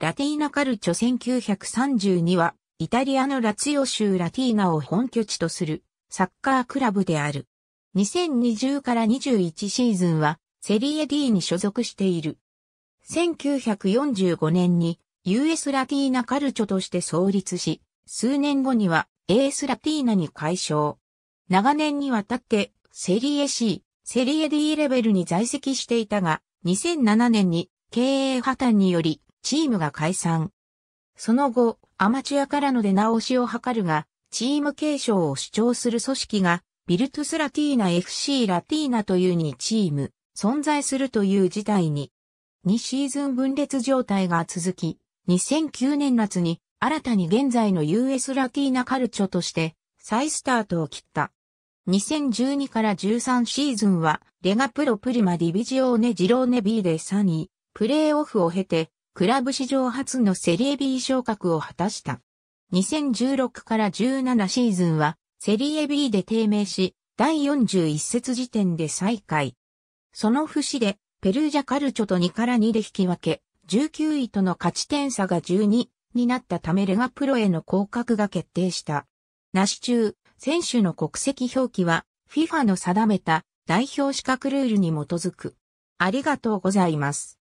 ラティーナカルチョ1932は、イタリアのラツヨ州ラティーナを本拠地とするサッカークラブである。2020から21シーズンは、セリエ D に所属している。1945年に US ラティーナカルチョとして創立し、数年後には AS ラティーナに解消。長年にわたってセリエ C、セリエ D レベルに在籍していたが、2007年に経営破綻によりチームが解散。その後、アマチュアからの出直しを図るが、チーム継承を主張する組織が、ビルトゥスラティーナ FC ラティーナという2チーム、存在するという事態に、2シーズン分裂状態が続き、2009年夏に新たに現在の US ラティーナカルチョとして再スタートを切った。2012から13シーズンはレガプロプリマディビジオーネジローネ B で3位、プレーオフを経てクラブ史上初のセリエ B 昇格を果たした。2016から17シーズンは、セリエ B で低迷し、第41節時点で再開。その節で、ペルージャカルチョと2から2で引き分け、19位との勝ち点差が12になったためレガプロへの降格が決定した。なし中、選手の国籍表記は、FIFA の定めた代表資格ルールに基づく。ありがとうございます。